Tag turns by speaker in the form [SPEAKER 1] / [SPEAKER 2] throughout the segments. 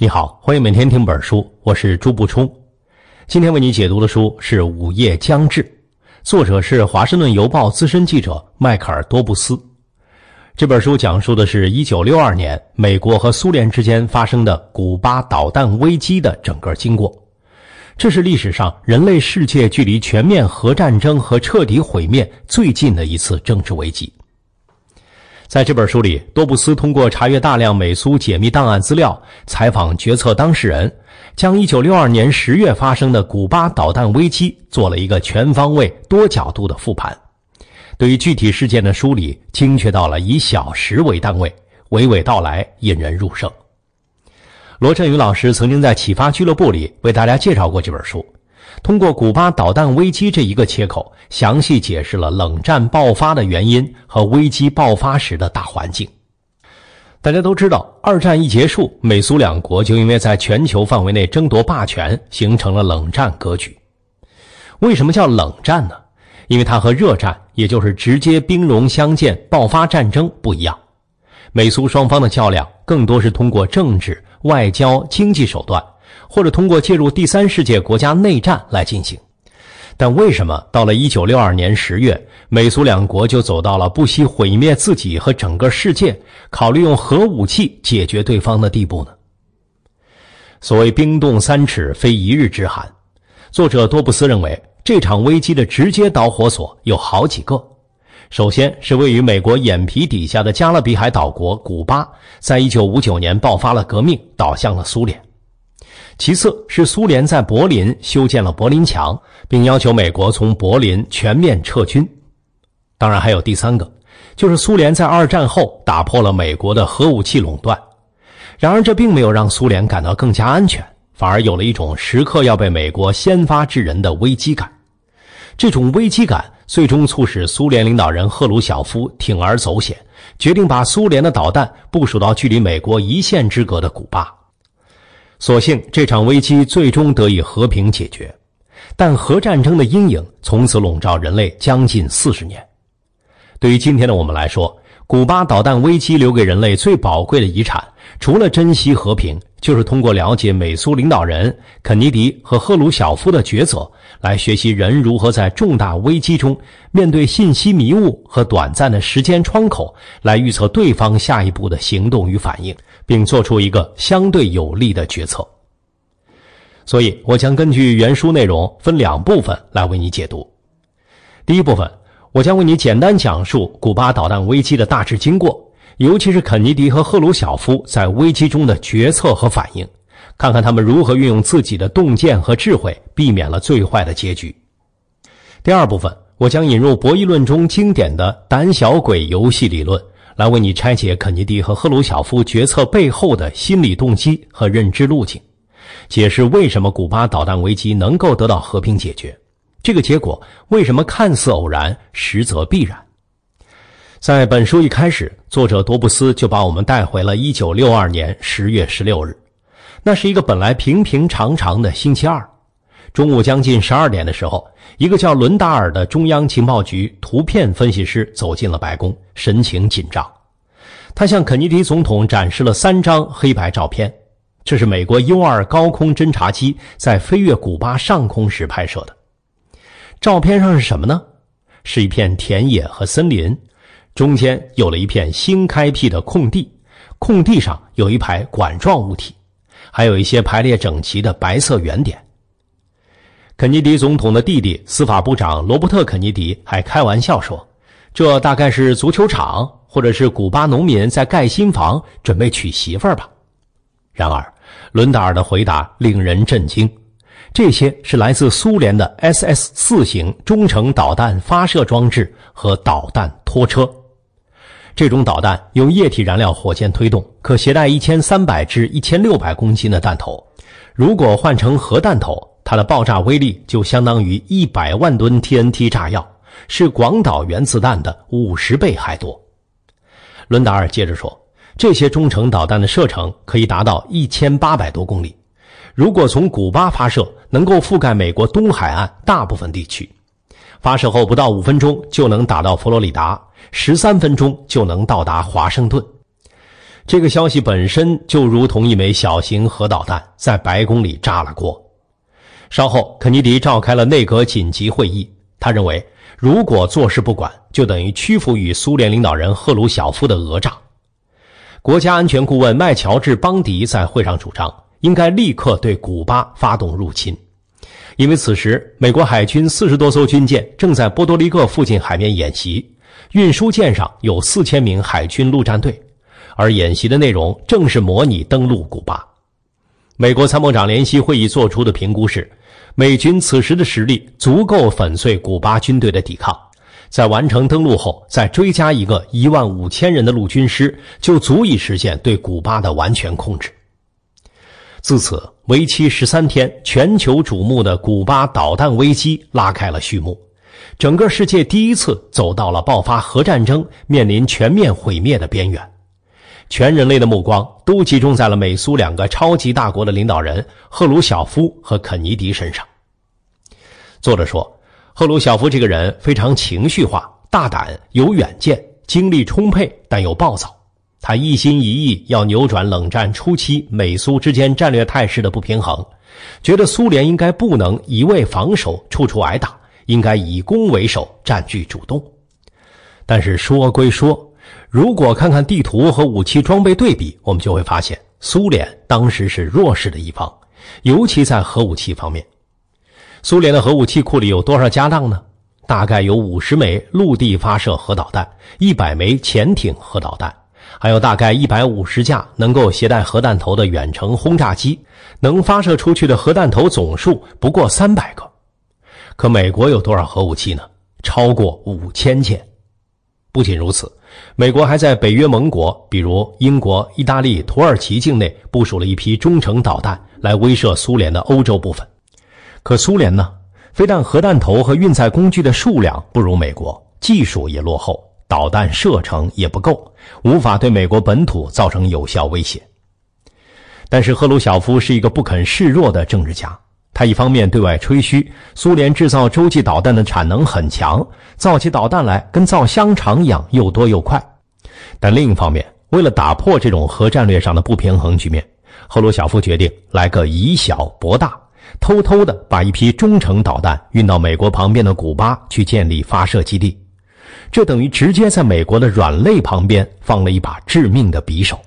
[SPEAKER 1] 你好，欢迎每天听本书，我是朱步冲。今天为你解读的书是《午夜将至》，作者是华盛顿邮报资深记者迈克尔·多布斯。这本书讲述的是一九六二年美国和苏联之间发生的古巴导弹危机的整个经过。这是历史上人类世界距离全面核战争和彻底毁灭最近的一次政治危机。在这本书里，多布斯通过查阅大量美苏解密档案资料、采访决策当事人，将一九六二年十月发生的古巴导弹危机做了一个全方位、多角度的复盘。对于具体事件的梳理，精确到了以小时为单位，娓娓道来，引人入胜。罗振宇老师曾经在启发俱乐部里为大家介绍过这本书。通过古巴导弹危机这一个切口，详细解释了冷战爆发的原因和危机爆发时的大环境。大家都知道，二战一结束，美苏两国就因为在全球范围内争夺霸权，形成了冷战格局。为什么叫冷战呢？因为它和热战，也就是直接兵戎相见、爆发战争不一样。美苏双方的较量，更多是通过政治、外交、经济手段。或者通过介入第三世界国家内战来进行，但为什么到了一九六二年十月，美苏两国就走到了不惜毁灭自己和整个世界，考虑用核武器解决对方的地步呢？所谓“冰冻三尺，非一日之寒”，作者多布斯认为这场危机的直接导火索有好几个，首先是位于美国眼皮底下的加勒比海岛国古巴，在一九五九年爆发了革命，倒向了苏联。其次是苏联在柏林修建了柏林墙，并要求美国从柏林全面撤军。当然，还有第三个，就是苏联在二战后打破了美国的核武器垄断。然而，这并没有让苏联感到更加安全，反而有了一种时刻要被美国先发制人的危机感。这种危机感最终促使苏联领导人赫鲁晓夫铤而走险，决定把苏联的导弹部署到距离美国一线之隔的古巴。所幸这场危机最终得以和平解决，但核战争的阴影从此笼罩人类将近四十年。对于今天的我们来说，古巴导弹危机留给人类最宝贵的遗产，除了珍惜和平，就是通过了解美苏领导人肯尼迪和赫鲁晓夫的抉择，来学习人如何在重大危机中，面对信息迷雾和短暂的时间窗口，来预测对方下一步的行动与反应。并做出一个相对有利的决策。所以，我将根据原书内容分两部分来为你解读。第一部分，我将为你简单讲述古巴导弹危机的大致经过，尤其是肯尼迪和赫鲁晓夫在危机中的决策和反应，看看他们如何运用自己的洞见和智慧，避免了最坏的结局。第二部分，我将引入博弈论中经典的“胆小鬼”游戏理论。来为你拆解肯尼迪和赫鲁晓夫决策背后的心理动机和认知路径，解释为什么古巴导弹危机能够得到和平解决，这个结果为什么看似偶然，实则必然。在本书一开始，作者多布斯就把我们带回了1962年10月16日，那是一个本来平平常常的星期二。中午将近十二点的时候，一个叫伦达尔的中央情报局图片分析师走进了白宫，神情紧张。他向肯尼迪总统展示了三张黑白照片，这是美国 U 二高空侦察机在飞越古巴上空时拍摄的。照片上是什么呢？是一片田野和森林，中间有了一片新开辟的空地，空地上有一排管状物体，还有一些排列整齐的白色圆点。肯尼迪总统的弟弟、司法部长罗伯特·肯尼迪还开玩笑说：“这大概是足球场，或者是古巴农民在盖新房，准备娶媳妇儿吧。”然而，伦达尔的回答令人震惊：这些是来自苏联的 SS-4 型中程导弹发射装置和导弹拖车。这种导弹用液体燃料火箭推动，可携带1300至1600公斤的弹头。如果换成核弹头，它的爆炸威力就相当于一百万吨 TNT 炸药，是广岛原子弹的五十倍还多。伦达尔接着说，这些中程导弹的射程可以达到一千八百多公里，如果从古巴发射，能够覆盖美国东海岸大部分地区。发射后不到五分钟就能打到佛罗里达，十三分钟就能到达华盛顿。这个消息本身就如同一枚小型核导弹在白宫里炸了锅。稍后，肯尼迪召开了内阁紧急会议。他认为，如果坐视不管，就等于屈服于苏联领导人赫鲁晓夫的讹诈。国家安全顾问麦乔治·邦迪在会上主张，应该立刻对古巴发动入侵，因为此时美国海军四十多艘军舰正在波多黎各附近海面演习，运输舰上有四千名海军陆战队，而演习的内容正是模拟登陆古巴。美国参谋长联席会议作出的评估是。美军此时的实力足够粉碎古巴军队的抵抗，在完成登陆后，再追加一个一万五千人的陆军师，就足以实现对古巴的完全控制。自此，为期十三天、全球瞩目的古巴导弹危机拉开了序幕，整个世界第一次走到了爆发核战争、面临全面毁灭的边缘。全人类的目光都集中在了美苏两个超级大国的领导人赫鲁晓夫和肯尼迪身上。作者说，赫鲁晓夫这个人非常情绪化、大胆、有远见、精力充沛，但又暴躁。他一心一意要扭转冷战初期美苏之间战略态势的不平衡，觉得苏联应该不能一味防守，处处挨打，应该以攻为守，占据主动。但是说归说。如果看看地图和武器装备对比，我们就会发现，苏联当时是弱势的一方，尤其在核武器方面。苏联的核武器库里有多少家当呢？大概有五十枚陆地发射核导弹，一百枚潜艇核导弹，还有大概一百五十架能够携带核弹头的远程轰炸机，能发射出去的核弹头总数不过三百个。可美国有多少核武器呢？超过五千件。不仅如此，美国还在北约盟国，比如英国、意大利、土耳其境内部署了一批中程导弹，来威慑苏联的欧洲部分。可苏联呢，非但核弹头和运载工具的数量不如美国，技术也落后，导弹射程也不够，无法对美国本土造成有效威胁。但是赫鲁晓夫是一个不肯示弱的政治家。他一方面对外吹嘘苏联制造洲际导弹的产能很强，造起导弹来跟造香肠一样，又多又快；但另一方面，为了打破这种核战略上的不平衡局面，赫鲁晓夫决定来个以小博大，偷偷的把一批中程导弹运到美国旁边的古巴去建立发射基地，这等于直接在美国的软肋旁边放了一把致命的匕首。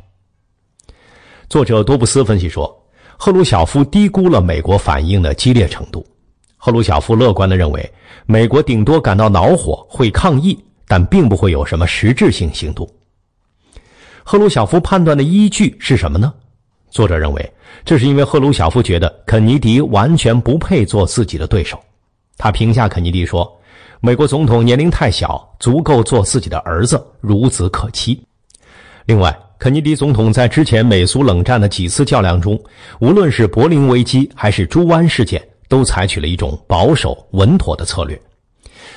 [SPEAKER 1] 作者多布斯分析说。赫鲁晓夫低估了美国反应的激烈程度。赫鲁晓夫乐观地认为，美国顶多感到恼火，会抗议，但并不会有什么实质性行动。赫鲁晓夫判断的依据是什么呢？作者认为，这是因为赫鲁晓夫觉得肯尼迪完全不配做自己的对手。他评价肯尼迪说：“美国总统年龄太小，足够做自己的儿子，孺子可期。”另外，肯尼迪总统在之前美苏冷战的几次较量中，无论是柏林危机还是猪湾事件，都采取了一种保守稳妥的策略，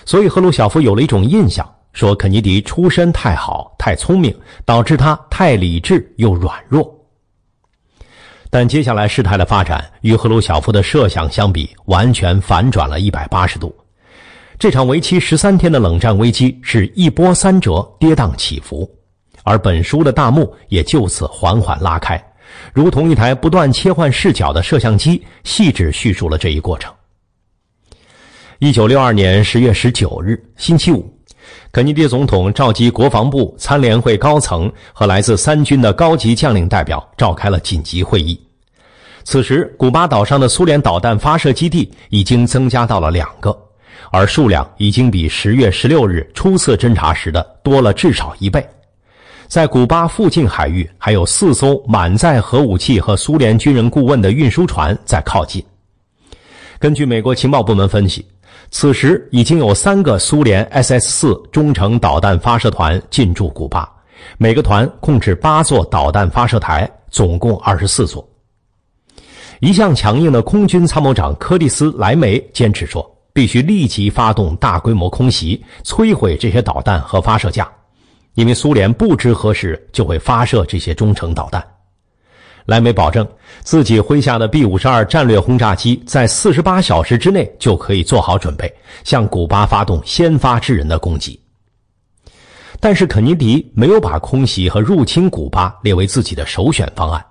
[SPEAKER 1] 所以赫鲁晓夫有了一种印象，说肯尼迪出身太好、太聪明，导致他太理智又软弱。但接下来事态的发展与赫鲁晓夫的设想相比，完全反转了一百八十度。这场为期十三天的冷战危机是一波三折、跌宕起伏。而本书的大幕也就此缓缓拉开，如同一台不断切换视角的摄像机，细致叙述了这一过程。一九六二年十月十九日，星期五，肯尼迪总统召集国防部参联会高层和来自三军的高级将领代表，召开了紧急会议。此时，古巴岛上的苏联导弹发射基地已经增加到了两个，而数量已经比十月十六日初次侦察时的多了至少一倍。在古巴附近海域，还有四艘满载核武器和苏联军人顾问的运输船在靠近。根据美国情报部门分析，此时已经有三个苏联 SS-4 中程导弹发射团进驻古巴，每个团控制八座导弹发射台，总共二十四座。一向强硬的空军参谋长柯蒂斯·莱梅坚持说，必须立即发动大规模空袭，摧毁这些导弹和发射架。因为苏联不知何时就会发射这些中程导弹，莱梅保证自己麾下的 B 五十二战略轰炸机在四十八小时之内就可以做好准备，向古巴发动先发制人的攻击。但是肯尼迪没有把空袭和入侵古巴列为自己的首选方案，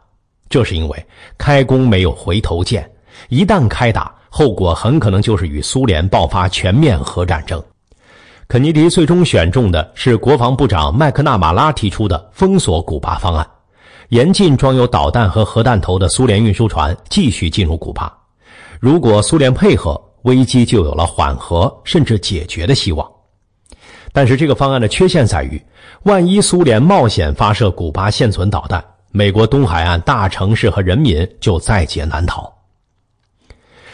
[SPEAKER 1] 这是因为开弓没有回头箭，一旦开打，后果很可能就是与苏联爆发全面核战争。肯尼迪最终选中的是国防部长麦克纳马拉提出的封锁古巴方案，严禁装有导弹和核弹头的苏联运输船继续进入古巴。如果苏联配合，危机就有了缓和甚至解决的希望。但是，这个方案的缺陷在于，万一苏联冒险发射古巴现存导弹，美国东海岸大城市和人民就在劫难逃。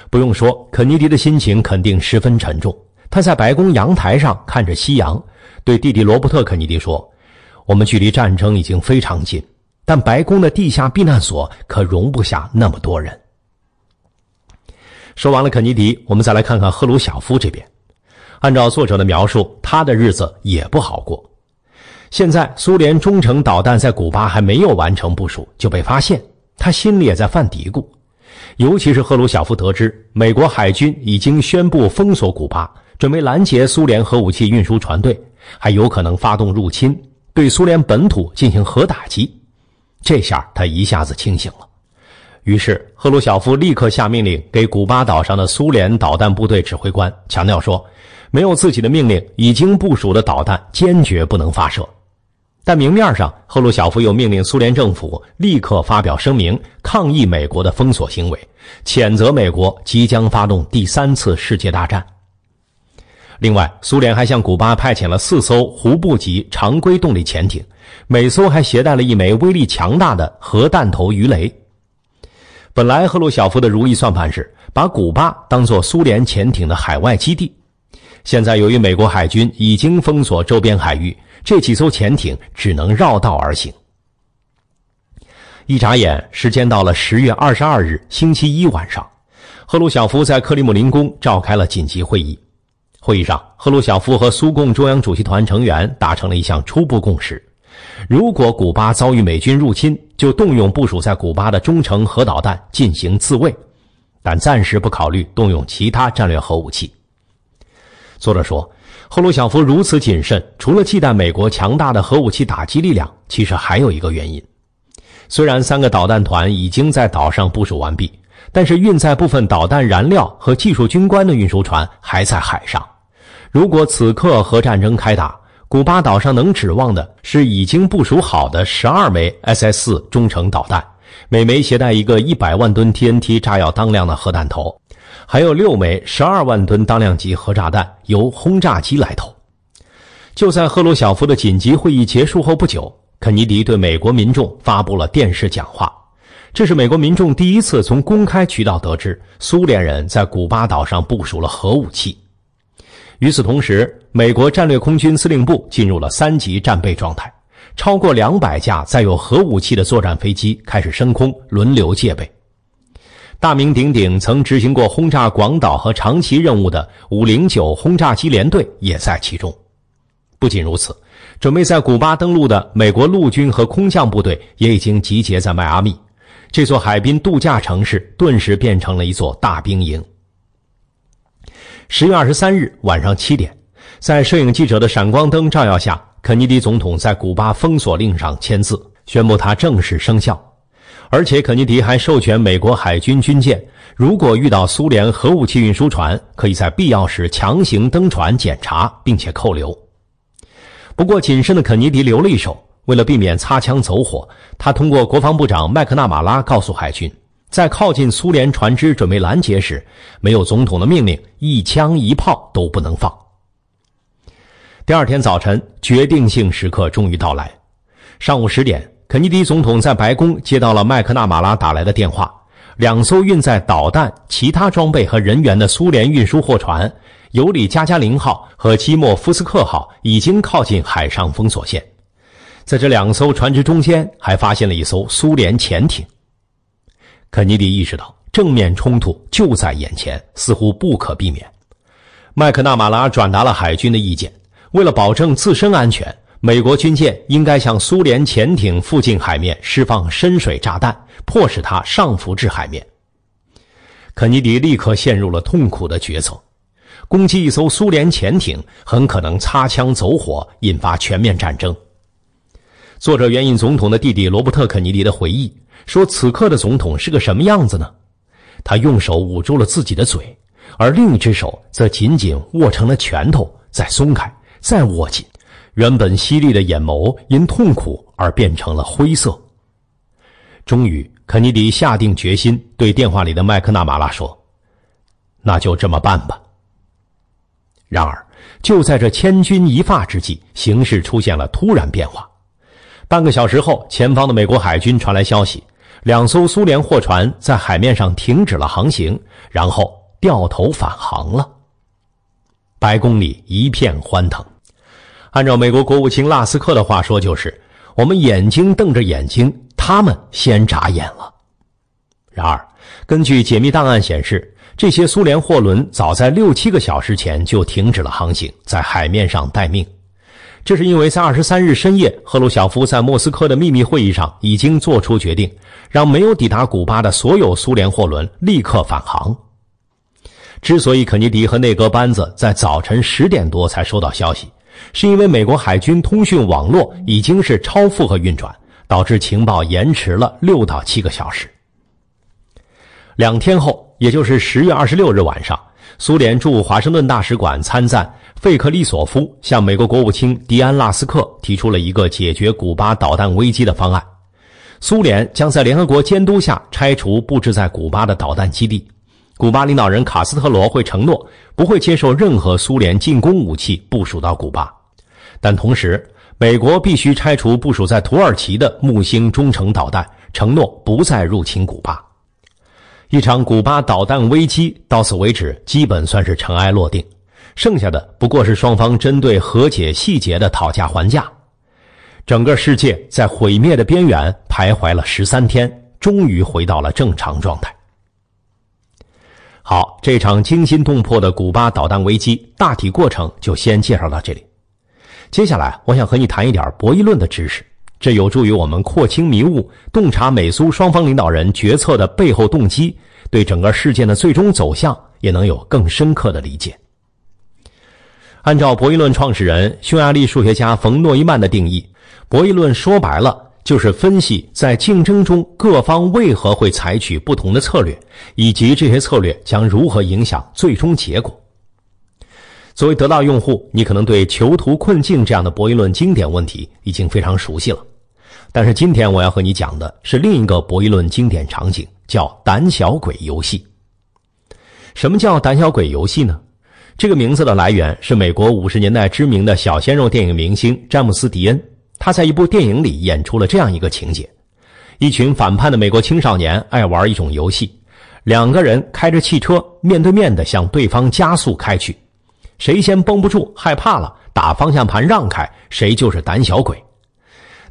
[SPEAKER 1] 不用说，肯尼迪的心情肯定十分沉重。他在白宫阳台上看着夕阳，对弟弟罗伯特·肯尼迪说：“我们距离战争已经非常近，但白宫的地下避难所可容不下那么多人。”说完了肯尼迪，我们再来看看赫鲁晓夫这边。按照作者的描述，他的日子也不好过。现在苏联中程导弹在古巴还没有完成部署就被发现，他心里也在犯嘀咕。尤其是赫鲁晓夫得知美国海军已经宣布封锁古巴。准备拦截苏联核武器运输船队，还有可能发动入侵，对苏联本土进行核打击。这下他一下子清醒了，于是赫鲁晓夫立刻下命令给古巴岛上的苏联导弹部队指挥官，强调说：没有自己的命令，已经部署的导弹坚决不能发射。但明面上，赫鲁晓夫又命令苏联政府立刻发表声明，抗议美国的封锁行为，谴责美国即将发动第三次世界大战。另外，苏联还向古巴派遣了四艘湖部级常规动力潜艇，每艘还携带了一枚威力强大的核弹头鱼雷。本来赫鲁晓夫的如意算盘是把古巴当做苏联潜艇的海外基地，现在由于美国海军已经封锁周边海域，这几艘潜艇只能绕道而行。一眨眼，时间到了十月二十二日星期一晚上，赫鲁晓夫在克里姆林宫召开了紧急会议。会议上，赫鲁晓夫和苏共中央主席团成员达成了一项初步共识：如果古巴遭遇美军入侵，就动用部署在古巴的中程核导弹进行自卫，但暂时不考虑动用其他战略核武器。作者说，赫鲁晓夫如此谨慎，除了忌惮美国强大的核武器打击力量，其实还有一个原因：虽然三个导弹团已经在岛上部署完毕。但是，运载部分导弹燃料和技术军官的运输船还在海上。如果此刻核战争开打，古巴岛上能指望的是已经部署好的十二枚 SS-4 中程导弹，每枚携带一个一百万吨 TNT 炸药当量的核弹头，还有六枚十二万吨当量级核炸弹，由轰炸机来投。就在赫鲁晓夫的紧急会议结束后不久，肯尼迪对美国民众发布了电视讲话。这是美国民众第一次从公开渠道得知苏联人在古巴岛上部署了核武器。与此同时，美国战略空军司令部进入了三级战备状态，超过两百架载有核武器的作战飞机开始升空，轮流戒备。大名鼎鼎、曾执行过轰炸广岛和长崎任务的五零九轰炸机联队也在其中。不仅如此，准备在古巴登陆的美国陆军和空降部队也已经集结在迈阿密。这座海滨度假城市顿时变成了一座大兵营。十月二十三日晚上七点，在摄影记者的闪光灯照耀下，肯尼迪总统在古巴封锁令上签字，宣布它正式生效。而且，肯尼迪还授权美国海军军舰，如果遇到苏联核武器运输船，可以在必要时强行登船检查，并且扣留。不过，谨慎的肯尼迪留了一手。为了避免擦枪走火，他通过国防部长麦克纳马拉告诉海军，在靠近苏联船只准备拦截时，没有总统的命令，一枪一炮都不能放。第二天早晨，决定性时刻终于到来。上午十点，肯尼迪总统在白宫接到了麦克纳马拉打来的电话：两艘运载导弹、其他装备和人员的苏联运输货船“尤里加加林号”和“基莫夫斯克号”已经靠近海上封锁线。在这两艘船只中间，还发现了一艘苏联潜艇。肯尼迪意识到，正面冲突就在眼前，似乎不可避免。麦克纳马拉转达了海军的意见：为了保证自身安全，美国军舰应该向苏联潜艇附近海面释放深水炸弹，迫使它上浮至海面。肯尼迪立刻陷入了痛苦的决策：攻击一艘苏联潜艇，很可能擦枪走火，引发全面战争。作者援引总统的弟弟罗伯特·肯尼迪的回忆说：“此刻的总统是个什么样子呢？”他用手捂住了自己的嘴，而另一只手则紧紧握成了拳头，再松开，再握紧。原本犀利的眼眸因痛苦而变成了灰色。终于，肯尼迪下定决心对电话里的麦克纳马拉说：“那就这么办吧。”然而，就在这千钧一发之际，形势出现了突然变化。半个小时后，前方的美国海军传来消息：两艘苏联货船在海面上停止了航行，然后掉头返航了。白宫里一片欢腾。按照美国国务卿拉斯克的话说，就是“我们眼睛瞪着眼睛，他们先眨眼了”。然而，根据解密档案显示，这些苏联货轮早在六七个小时前就停止了航行，在海面上待命。这是因为在二十三日深夜，赫鲁晓夫在莫斯科的秘密会议上已经做出决定，让没有抵达古巴的所有苏联货轮立刻返航。之所以肯尼迪和内阁班子在早晨十点多才收到消息，是因为美国海军通讯网络已经是超负荷运转，导致情报延迟了六到七个小时。两天后，也就是十月二十六日晚上，苏联驻华盛顿大使馆参赞。费克利索夫向美国国务卿迪安·拉斯克提出了一个解决古巴导弹危机的方案：苏联将在联合国监督下拆除布置在古巴的导弹基地，古巴领导人卡斯特罗会承诺不会接受任何苏联进攻武器部署到古巴；但同时，美国必须拆除部署在土耳其的“木星”中程导弹，承诺不再入侵古巴。一场古巴导弹危机到此为止，基本算是尘埃落定。剩下的不过是双方针对和解细节的讨价还价。整个世界在毁灭的边缘徘徊了十三天，终于回到了正常状态。好，这场惊心动魄的古巴导弹危机大体过程就先介绍到这里。接下来，我想和你谈一点博弈论的知识，这有助于我们廓清迷雾，洞察美苏双方领导人决策的背后动机，对整个事件的最终走向也能有更深刻的理解。按照博弈论创始人匈牙利数学家冯诺依曼的定义，博弈论说白了就是分析在竞争中各方为何会采取不同的策略，以及这些策略将如何影响最终结果。作为得到用户，你可能对囚徒困境这样的博弈论经典问题已经非常熟悉了，但是今天我要和你讲的是另一个博弈论经典场景，叫“胆小鬼游戏”。什么叫胆小鬼游戏呢？这个名字的来源是美国五十年代知名的小鲜肉电影明星詹姆斯·迪恩。他在一部电影里演出了这样一个情节：一群反叛的美国青少年爱玩一种游戏，两个人开着汽车面对面的向对方加速开去，谁先绷不住、害怕了打方向盘让开，谁就是胆小鬼。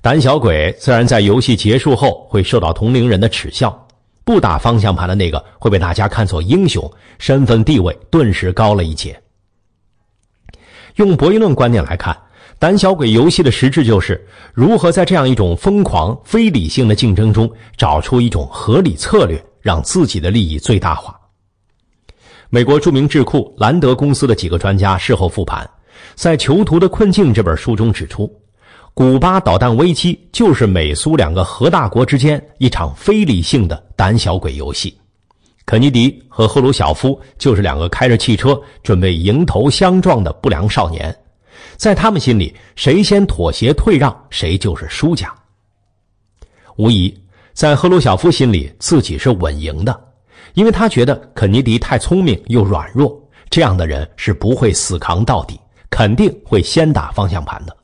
[SPEAKER 1] 胆小鬼自然在游戏结束后会受到同龄人的耻笑。不打方向盘的那个会被大家看作英雄，身份地位顿时高了一截。用博弈论观点来看，胆小鬼游戏的实质就是如何在这样一种疯狂、非理性的竞争中，找出一种合理策略，让自己的利益最大化。美国著名智库兰德公司的几个专家事后复盘，在《囚徒的困境》这本书中指出。古巴导弹危机就是美苏两个核大国之间一场非理性的胆小鬼游戏。肯尼迪和赫鲁晓夫就是两个开着汽车准备迎头相撞的不良少年，在他们心里，谁先妥协退让，谁就是输家。无疑，在赫鲁晓夫心里，自己是稳赢的，因为他觉得肯尼迪太聪明又软弱，这样的人是不会死扛到底，肯定会先打方向盘的。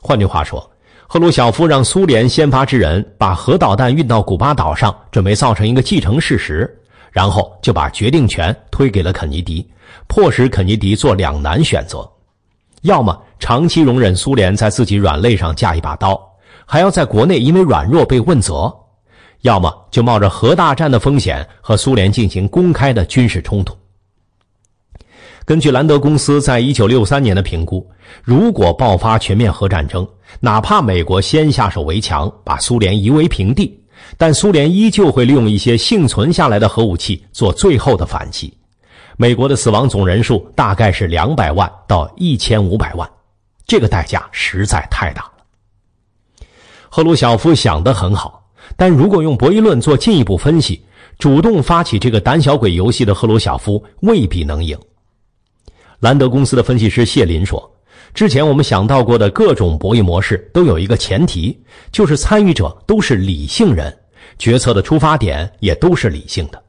[SPEAKER 1] 换句话说，赫鲁晓夫让苏联先发制人，把核导弹运到古巴岛上，准备造成一个既成事实，然后就把决定权推给了肯尼迪，迫使肯尼迪做两难选择：要么长期容忍苏联在自己软肋上架一把刀，还要在国内因为软弱被问责；要么就冒着核大战的风险和苏联进行公开的军事冲突。根据兰德公司在一九六三年的评估，如果爆发全面核战争，哪怕美国先下手为强，把苏联夷为平地，但苏联依旧会利用一些幸存下来的核武器做最后的反击。美国的死亡总人数大概是两百万到一千五百万，这个代价实在太大了。赫鲁晓夫想得很好，但如果用博弈论做进一步分析，主动发起这个胆小鬼游戏的赫鲁晓夫未必能赢。兰德公司的分析师谢林说：“之前我们想到过的各种博弈模式都有一个前提，就是参与者都是理性人，决策的出发点也都是理性的。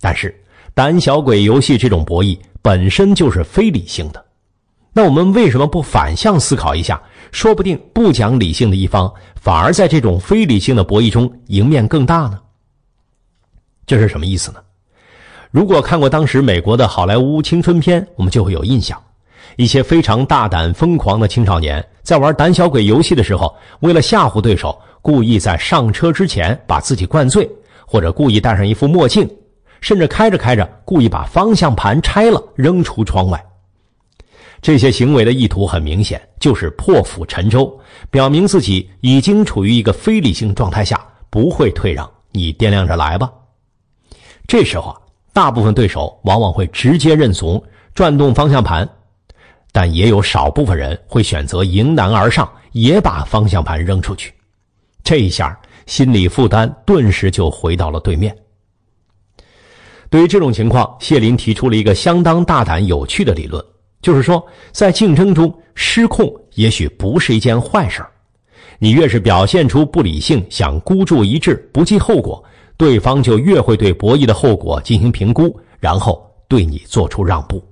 [SPEAKER 1] 但是，胆小鬼游戏这种博弈本身就是非理性的。那我们为什么不反向思考一下？说不定不讲理性的一方，反而在这种非理性的博弈中赢面更大呢？这是什么意思呢？”如果看过当时美国的好莱坞青春片，我们就会有印象：一些非常大胆、疯狂的青少年在玩胆小鬼游戏的时候，为了吓唬对手，故意在上车之前把自己灌醉，或者故意戴上一副墨镜，甚至开着开着故意把方向盘拆了扔出窗外。这些行为的意图很明显，就是破釜沉舟，表明自己已经处于一个非理性状态下，不会退让。你掂量着来吧。这时候啊。大部分对手往往会直接认怂，转动方向盘；但也有少部分人会选择迎难而上，也把方向盘扔出去。这一下，心理负担顿时就回到了对面。对于这种情况，谢林提出了一个相当大胆、有趣的理论，就是说，在竞争中失控也许不是一件坏事。你越是表现出不理性，想孤注一掷、不计后果。对方就越会对博弈的后果进行评估，然后对你做出让步。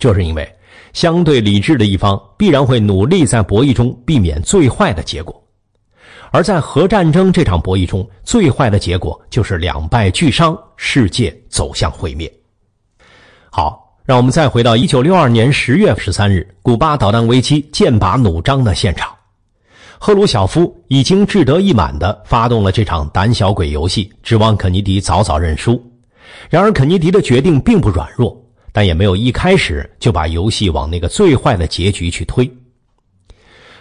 [SPEAKER 1] 就是因为相对理智的一方必然会努力在博弈中避免最坏的结果，而在核战争这场博弈中，最坏的结果就是两败俱伤，世界走向毁灭。好，让我们再回到一九六二年十月十三日古巴导弹危机剑拔弩张的现场。赫鲁晓夫已经志得意满的发动了这场胆小鬼游戏，指望肯尼迪早早认输。然而，肯尼迪的决定并不软弱，但也没有一开始就把游戏往那个最坏的结局去推。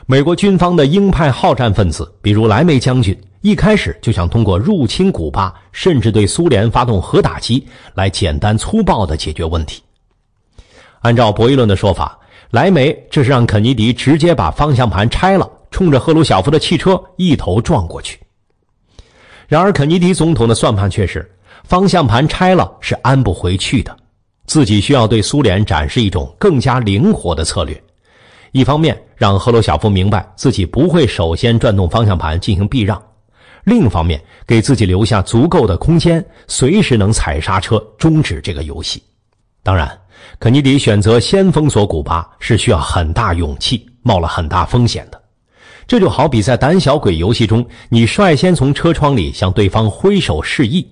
[SPEAKER 1] 美国军方的鹰派好战分子，比如莱梅将军，一开始就想通过入侵古巴，甚至对苏联发动核打击，来简单粗暴的解决问题。按照博弈论的说法，莱梅这是让肯尼迪直接把方向盘拆了。冲着赫鲁晓夫的汽车一头撞过去。然而，肯尼迪总统的算盘却是：方向盘拆了是安不回去的，自己需要对苏联展示一种更加灵活的策略。一方面，让赫鲁晓夫明白自己不会首先转动方向盘进行避让；另一方面，给自己留下足够的空间，随时能踩刹车终止这个游戏。当然，肯尼迪选择先封锁古巴是需要很大勇气、冒了很大风险的。这就好比在胆小鬼游戏中，你率先从车窗里向对方挥手示意，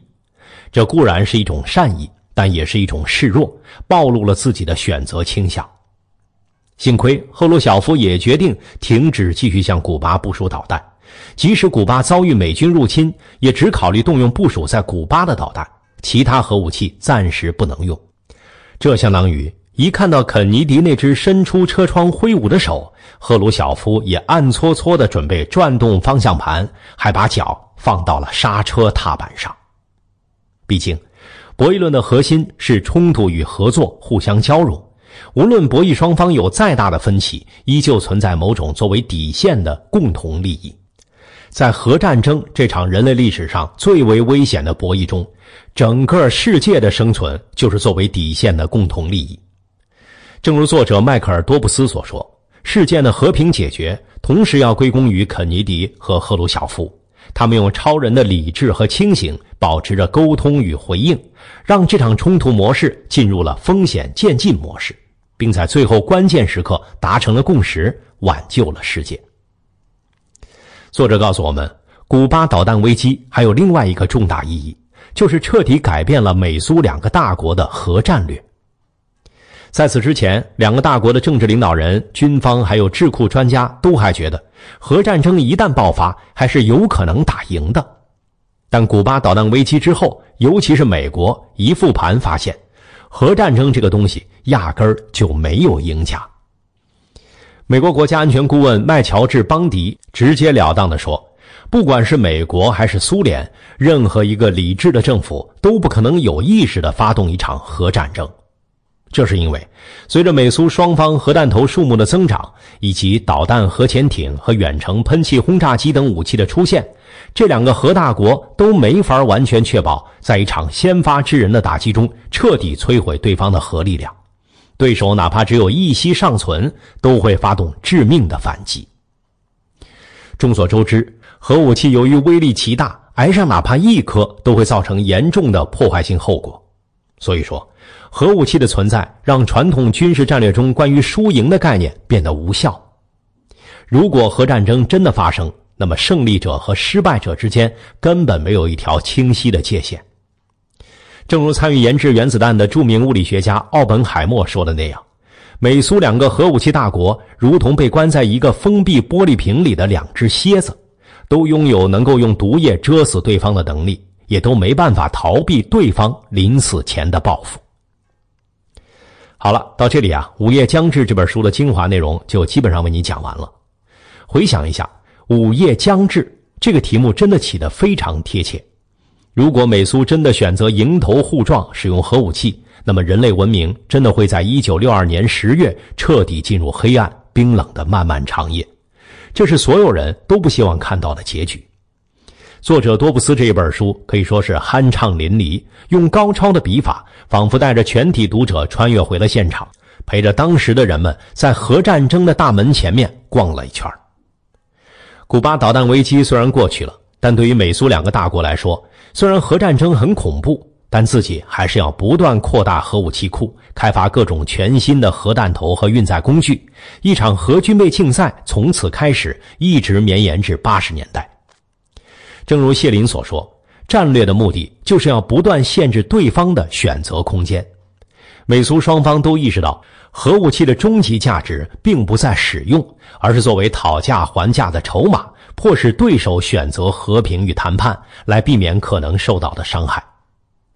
[SPEAKER 1] 这固然是一种善意，但也是一种示弱，暴露了自己的选择倾向。幸亏赫鲁晓夫也决定停止继续向古巴部署导弹，即使古巴遭遇美军入侵，也只考虑动用部署在古巴的导弹，其他核武器暂时不能用。这相当于。一看到肯尼迪那只伸出车窗挥舞的手，赫鲁晓夫也暗搓搓的准备转动方向盘，还把脚放到了刹车踏板上。毕竟，博弈论的核心是冲突与合作互相交融。无论博弈双方有再大的分歧，依旧存在某种作为底线的共同利益。在核战争这场人类历史上最为危险的博弈中，整个世界的生存就是作为底线的共同利益。正如作者迈克尔·多布斯所说，事件的和平解决同时要归功于肯尼迪和赫鲁晓夫，他们用超人的理智和清醒保持着沟通与回应，让这场冲突模式进入了风险渐进模式，并在最后关键时刻达成了共识，挽救了世界。作者告诉我们，古巴导弹危机还有另外一个重大意义，就是彻底改变了美苏两个大国的核战略。在此之前，两个大国的政治领导人、军方还有智库专家都还觉得，核战争一旦爆发，还是有可能打赢的。但古巴导弹危机之后，尤其是美国一复盘发现，核战争这个东西压根儿就没有赢家。美国国家安全顾问麦乔治·邦迪直截了当的说：“不管是美国还是苏联，任何一个理智的政府都不可能有意识的发动一场核战争。”这是因为，随着美苏双方核弹头数目的增长，以及导弹、核潜艇和远程喷气轰炸机等武器的出现，这两个核大国都没法完全确保在一场先发制人的打击中彻底摧毁对方的核力量。对手哪怕只有一息尚存，都会发动致命的反击。众所周知，核武器由于威力奇大，挨上哪怕一颗都会造成严重的破坏性后果。所以说。核武器的存在让传统军事战略中关于输赢的概念变得无效。如果核战争真的发生，那么胜利者和失败者之间根本没有一条清晰的界限。正如参与研制原子弹的著名物理学家奥本海默说的那样，美苏两个核武器大国如同被关在一个封闭玻璃瓶里的两只蝎子，都拥有能够用毒液蛰死对方的能力，也都没办法逃避对方临死前的报复。好了，到这里啊，《午夜将至》这本书的精华内容就基本上为你讲完了。回想一下，《午夜将至》这个题目真的起得非常贴切。如果美苏真的选择迎头互撞，使用核武器，那么人类文明真的会在一九六二年十月彻底进入黑暗冰冷的漫漫长夜。这是所有人都不希望看到的结局。作者多布斯这一本书可以说是酣畅淋漓，用高超的笔法，仿佛带着全体读者穿越回了现场，陪着当时的人们在核战争的大门前面逛了一圈。古巴导弹危机虽然过去了，但对于美苏两个大国来说，虽然核战争很恐怖，但自己还是要不断扩大核武器库，开发各种全新的核弹头和运载工具。一场核军备竞赛从此开始，一直绵延至八十年代。正如谢林所说，战略的目的就是要不断限制对方的选择空间。美苏双方都意识到，核武器的终极价值并不在使用，而是作为讨价还价的筹码，迫使对手选择和平与谈判，来避免可能受到的伤害。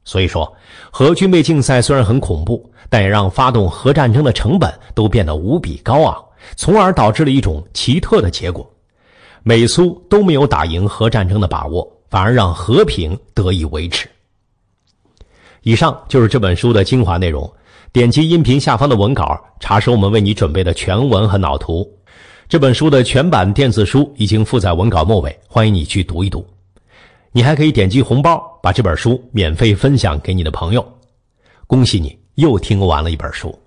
[SPEAKER 1] 所以说，核军备竞赛虽然很恐怖，但也让发动核战争的成本都变得无比高昂，从而导致了一种奇特的结果。美苏都没有打赢核战争的把握，反而让和平得以维持。以上就是这本书的精华内容。点击音频下方的文稿，查收我们为你准备的全文和脑图。这本书的全版电子书已经附在文稿末尾，欢迎你去读一读。你还可以点击红包，把这本书免费分享给你的朋友。恭喜你又听完了一本书。